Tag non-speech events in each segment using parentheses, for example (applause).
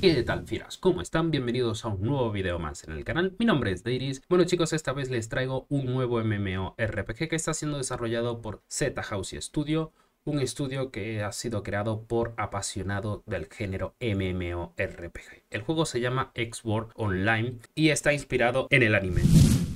¿Qué tal fieras? ¿Cómo están? Bienvenidos a un nuevo video más en el canal. Mi nombre es Deiris. Bueno chicos, esta vez les traigo un nuevo MMORPG que está siendo desarrollado por Z House Studio, un estudio que ha sido creado por apasionado del género MMORPG. El juego se llama X-World Online y está inspirado en el anime.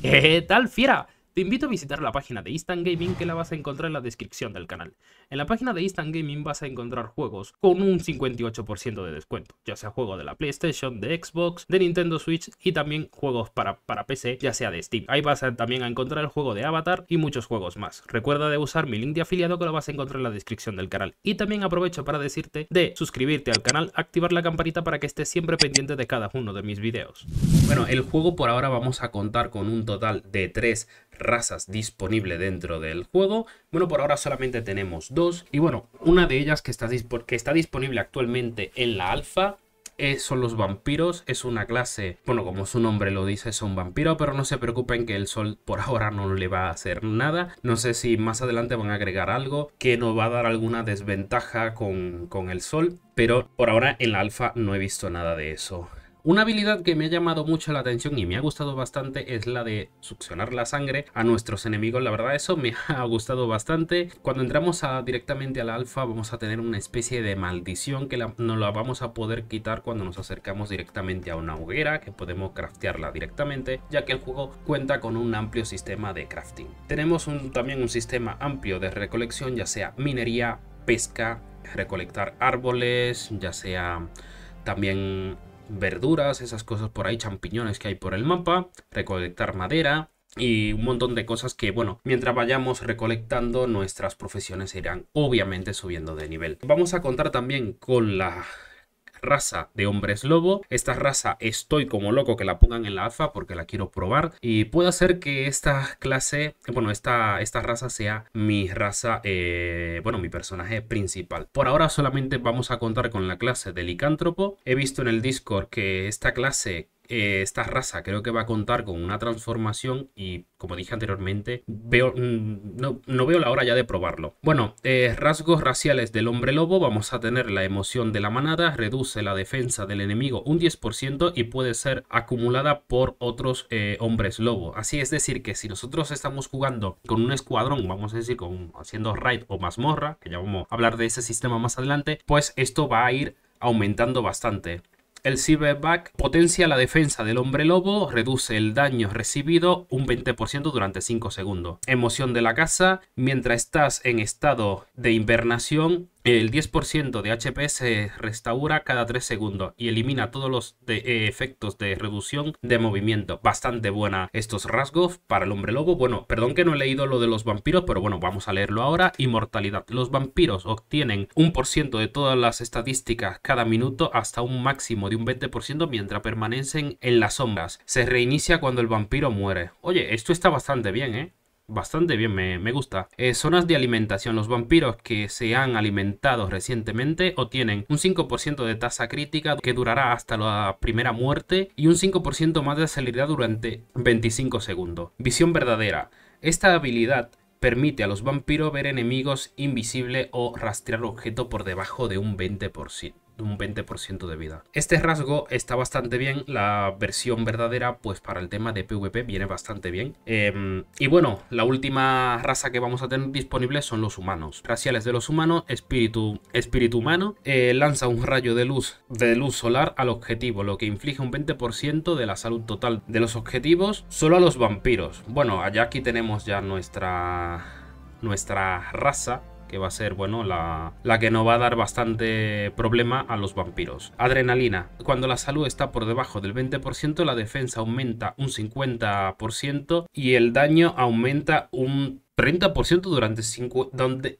¿Qué tal fiera? Te invito a visitar la página de Instant Gaming que la vas a encontrar en la descripción del canal. En la página de Instant Gaming vas a encontrar juegos con un 58% de descuento, ya sea juego de la PlayStation, de Xbox, de Nintendo Switch y también juegos para, para PC, ya sea de Steam. Ahí vas también a encontrar el juego de Avatar y muchos juegos más. Recuerda de usar mi link de afiliado que lo vas a encontrar en la descripción del canal. Y también aprovecho para decirte de suscribirte al canal, activar la campanita para que estés siempre pendiente de cada uno de mis videos. Bueno, el juego por ahora vamos a contar con un total de 3 razas disponible dentro del juego. Bueno, por ahora solamente tenemos dos. Y bueno, una de ellas que está, porque está disponible actualmente en la alfa eh, son los vampiros. Es una clase, bueno, como su nombre lo dice, son vampiro pero no se preocupen que el sol por ahora no le va a hacer nada. No sé si más adelante van a agregar algo que nos va a dar alguna desventaja con, con el sol, pero por ahora en la alfa no he visto nada de eso. Una habilidad que me ha llamado mucho la atención y me ha gustado bastante es la de succionar la sangre a nuestros enemigos. La verdad eso me (laughs) ha gustado bastante. Cuando entramos a, directamente al alfa vamos a tener una especie de maldición que nos no la vamos a poder quitar cuando nos acercamos directamente a una hoguera que podemos craftearla directamente ya que el juego cuenta con un amplio sistema de crafting. Tenemos también un sistema amplio de recolección ya sea minería, pesca, recolectar árboles, ya sea también verduras, esas cosas por ahí, champiñones que hay por el mapa, recolectar madera, y un montón de cosas que, bueno, mientras vayamos recolectando, nuestras profesiones irán obviamente subiendo de nivel. Vamos a contar también con la raza de hombres lobo. Esta raza estoy como loco que la pongan en la alfa porque la quiero probar. Y puede hacer que esta clase, bueno, esta, esta raza sea mi raza, eh, bueno, mi personaje principal. Por ahora solamente vamos a contar con la clase de licántropo. He visto en el Discord que esta clase esta raza creo que va a contar con una transformación y como dije anteriormente, veo, mm, no, veo la hora ya de probarlo. Bueno, eh, rasgos raciales del hombre lobo, vamos a tener la emoción de la manada, reduce la defensa del enemigo un 10% y puede ser acumulada por otros eh, hombres lobo. Así es decir que si nosotros estamos jugando con un escuadrón, vamos a decir, con, haciendo raid o mazmorra, que ya vamos a hablar de ese sistema más adelante, pues esto va a ir aumentando bastante. El cyberback potencia la defensa del hombre lobo, reduce el daño recibido un 20% durante 5 segundos. Emoción de la casa, mientras estás en estado de invernación, el 10% de HP se restaura cada 3 segundos y elimina todos los eh, efectos de reducción de movimiento. Bastante buena estos rasgos para el hombre lobo. Bueno, perdón que no he leído lo de los vampiros, pero bueno, vamos a leerlo ahora. Inmortalidad. Los vampiros obtienen un por ciento de todas las estadísticas cada minuto hasta un máximo de un 20% mientras permanecen en las sombras. Se reinicia cuando el vampiro muere. Oye, esto está bastante bien, ¿eh? bastante bien, me, gusta. Eh, zonas de alimentación. Los vampiros que se han alimentado recientemente obtienen un 5% de tasa crítica que durará hasta la primera muerte y un 5% más de celeridad durante 25 segundos. Visión verdadera. Esta habilidad permite a los vampiros ver enemigos invisibles o rastrear objetos por debajo de un 20% un 20% de vida. Este rasgo está bastante bien, la versión verdadera pues para el tema de PvP viene bastante bien. Em, y bueno, la última raza que vamos a tener disponible son los humanos. Raciales de los humanos, espíritu, espíritu humano, eh, lanza un rayo de luz, de luz solar al objetivo, lo que inflige un 20% de la salud total de los objetivos solo a los vampiros. Bueno, allá aquí tenemos ya nuestra, nuestra raza que va a ser, bueno, la, la que nos va a dar bastante problema a los vampiros. Adrenalina. Cuando la salud está por debajo del 20%, la defensa aumenta un 50% y el daño aumenta un 30% durante, 5,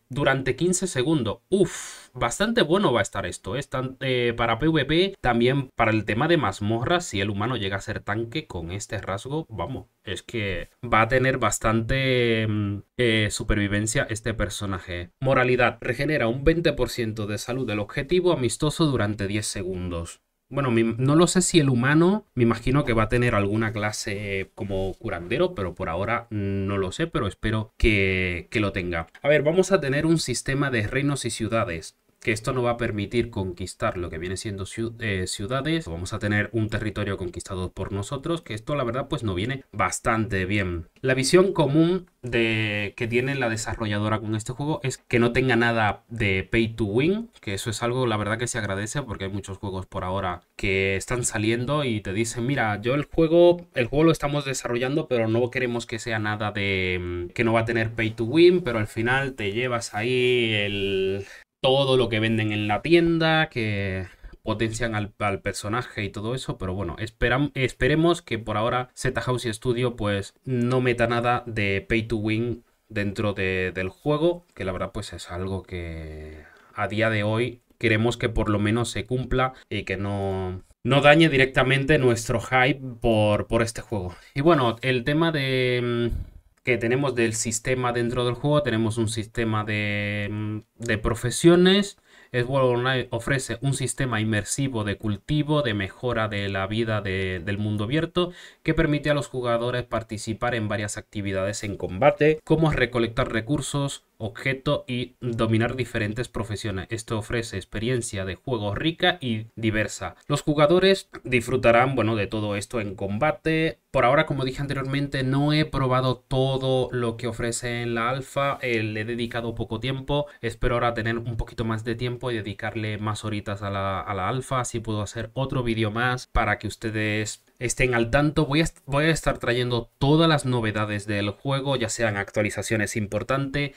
durante 15 segundos. Uf, bastante bueno va a estar esto. ¿eh? Eh, para PvP, también para el tema de mazmorra, si el humano llega a ser tanque con este rasgo, vamos, es que va a tener bastante mm, eh, supervivencia este personaje. Moralidad, regenera un 20% de salud del objetivo amistoso durante 10 segundos. Bueno, no lo sé si el humano, me imagino que va a tener alguna clase como curandero, pero por ahora no lo sé, pero espero que, que lo tenga. A ver, vamos a tener un sistema de reinos y ciudades que esto no va a permitir conquistar lo que viene siendo eh, ciudades, vamos a tener un territorio conquistado por nosotros, que esto la verdad pues no viene bastante bien. La visión común de, que tiene la desarrolladora con este juego es que no tenga nada de pay to win, que eso es algo la verdad que se agradece porque hay muchos juegos por ahora que están saliendo y te dicen, mira, yo el juego, el juego lo estamos desarrollando, pero no queremos que sea nada de mm, que no va a tener pay to win, pero al final te llevas ahí el todo lo que venden en la tienda, que potencian al, personaje y todo eso, pero bueno, esperemos que por ahora Z House Studio pues no meta nada de pay to win dentro de, del juego, que la verdad pues es algo que a día de hoy queremos que por lo menos se cumpla y que no, no dañe directamente nuestro hype por, por este juego. Y bueno, el tema de mm, que tenemos del sistema dentro del juego, tenemos un sistema de, mm, profesiones. profesiones. World Online ofrece un sistema inmersivo de cultivo, de mejora de la vida del mundo abierto, que permite a los jugadores participar en varias actividades en combate, como recolectar recursos, objeto y dominar diferentes profesiones. Esto ofrece experiencia de juego rica y diversa. Los jugadores disfrutarán, bueno, de todo esto en combate. Por ahora, como dije anteriormente, no he probado todo lo que ofrece en la alfa. Eh, le he dedicado poco tiempo. Espero ahora tener un poquito más de tiempo y dedicarle más horitas a la, alfa. Así puedo hacer otro vídeo más para que ustedes estén al tanto. Voy voy a estar trayendo todas las novedades del juego, ya sean actualizaciones importantes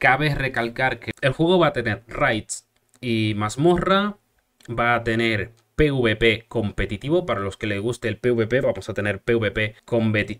Cabe recalcar que el juego va a tener raids y mazmorra, va a tener PvP competitivo, para los que les guste el PvP vamos a tener PvP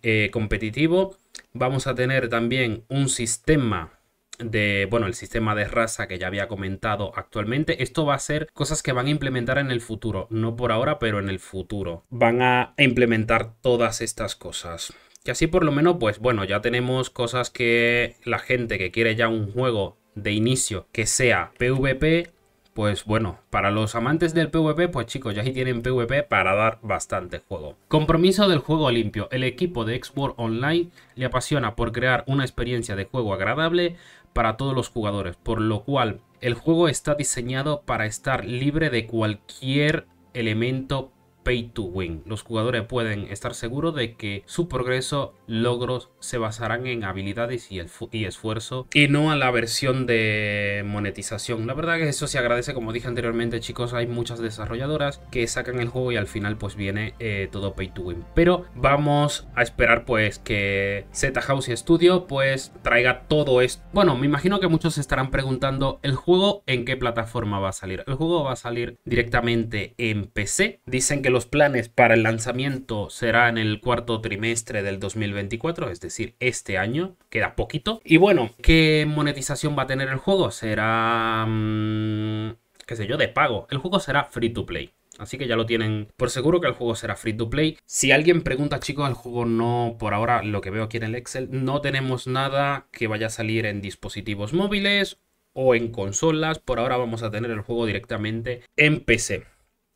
eh, competitivo, vamos a tener también un sistema de, bueno, el sistema de raza que ya había comentado actualmente. Esto va a ser cosas que van a implementar en el futuro, no por ahora, pero en el futuro. Van a implementar todas estas cosas. Que así por lo menos, pues bueno, ya tenemos cosas que la gente que quiere ya un juego de inicio que sea PvP, pues bueno, para los amantes del PvP, pues chicos, ya si tienen PvP para dar bastante juego. Compromiso del juego limpio. El equipo de Xbox Online le apasiona por crear una experiencia de juego agradable para todos los jugadores, por lo cual el juego está diseñado para estar libre de cualquier elemento pay to win. Los jugadores pueden estar seguros de que su progreso, logros se basarán en habilidades y, el esfuerzo y no a la versión de monetización. La verdad que eso se agradece, como dije anteriormente chicos, hay muchas desarrolladoras que sacan el juego y al final pues viene eh, todo pay to win. Pero vamos a esperar pues que Z House Studio pues traiga todo esto. Bueno, me imagino que muchos se estarán preguntando el juego en qué plataforma va a salir. El juego va a salir directamente en PC. Dicen que los planes para el lanzamiento será en el cuarto trimestre del 2024, es decir, este año, queda poquito. Y bueno, ¿qué monetización va a tener el juego? Será... Mm, qué sé yo, de pago. El juego será free to play. Así que ya lo tienen por seguro que el juego será free to play. Si alguien pregunta, chicos, el juego no, por ahora, lo que veo aquí en el Excel, no tenemos nada que vaya a salir en dispositivos móviles o en consolas. Por ahora vamos a tener el juego directamente en PC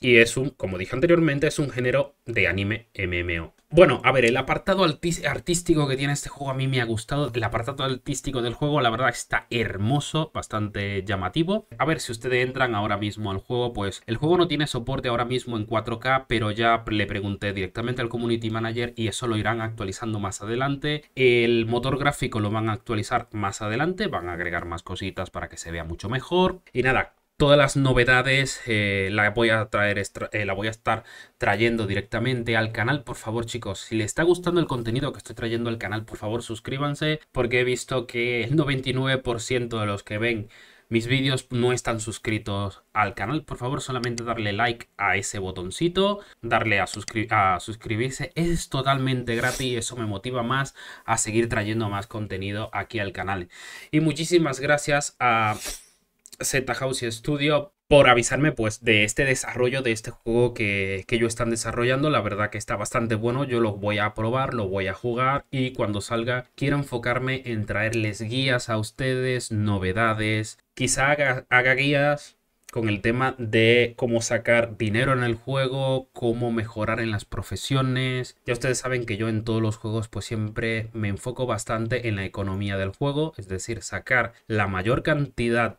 y es un, como dije anteriormente, es un género de anime MMO. Bueno, a ver, el apartado artístico que tiene este juego a mí me ha gustado. El apartado artístico del juego, la verdad, está hermoso, bastante llamativo. A ver, si ustedes entran ahora mismo al juego, pues el juego no tiene soporte ahora mismo en 4K, pero ya le pregunté directamente al community manager y eso lo irán actualizando más adelante. El motor gráfico lo van a actualizar más adelante, van a agregar más cositas para que se vea mucho mejor. Y nada, todas las novedades eh, la, voy a traer eh, la voy a estar trayendo directamente al canal. Por favor, chicos, si les está gustando el contenido que estoy trayendo al canal, por favor, suscríbanse, porque he visto que el 99% de los que ven mis vídeos no están suscritos al canal. Por favor, solamente darle like a ese botoncito, darle a, a suscribirse. Es totalmente gratis y eso me motiva más a seguir trayendo más contenido aquí al canal. Y muchísimas gracias a Z House Studio por avisarme pues de este desarrollo de este juego que, que ellos están desarrollando. La verdad que está bastante bueno, yo lo voy a probar, lo voy a jugar y cuando salga quiero enfocarme en traerles guías a ustedes, novedades, quizá haga, haga guías con el tema de cómo sacar dinero en el juego, cómo mejorar en las profesiones. Ya ustedes saben que yo en todos los juegos pues siempre me enfoco bastante en la economía del juego, es decir, sacar la mayor cantidad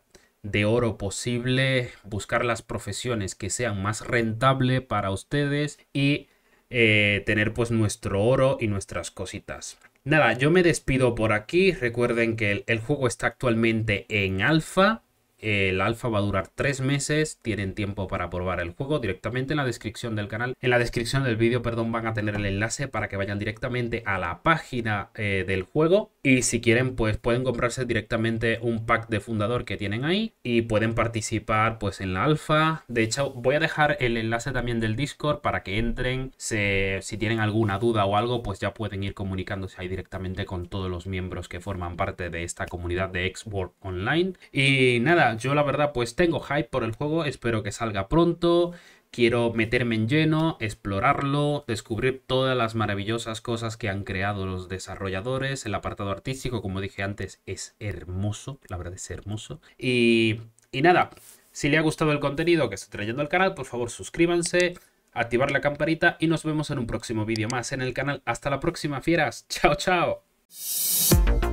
de oro posible, buscar las profesiones que sean más rentable para ustedes y eh, tener pues nuestro oro y nuestras cositas. Nada, yo me despido por aquí. Recuerden que el juego está actualmente en alfa. El alfa va a durar tres meses, tienen tiempo para probar el juego directamente en la descripción del canal. En la descripción del vídeo, perdón, van a tener el enlace para que vayan directamente a la página eh, del juego. Y si quieren, pues pueden comprarse directamente un pack de fundador que tienen ahí y pueden participar pues en la alfa. De hecho, voy a dejar el enlace también del Discord para que entren. si tienen alguna duda o algo, pues ya pueden ir comunicándose ahí directamente con todos los miembros que forman parte de esta comunidad de Xbox Online. Y nada, yo la verdad pues tengo hype por el juego, espero que salga pronto, quiero meterme en lleno, explorarlo, descubrir todas las maravillosas cosas que han creado los desarrolladores, el apartado artístico como dije antes es hermoso, la verdad es hermoso. Y, nada, si le ha gustado el contenido que estoy trayendo al canal, por favor suscríbanse, activar la campanita y nos vemos en un próximo vídeo más en el canal. Hasta la próxima fieras, chao chao.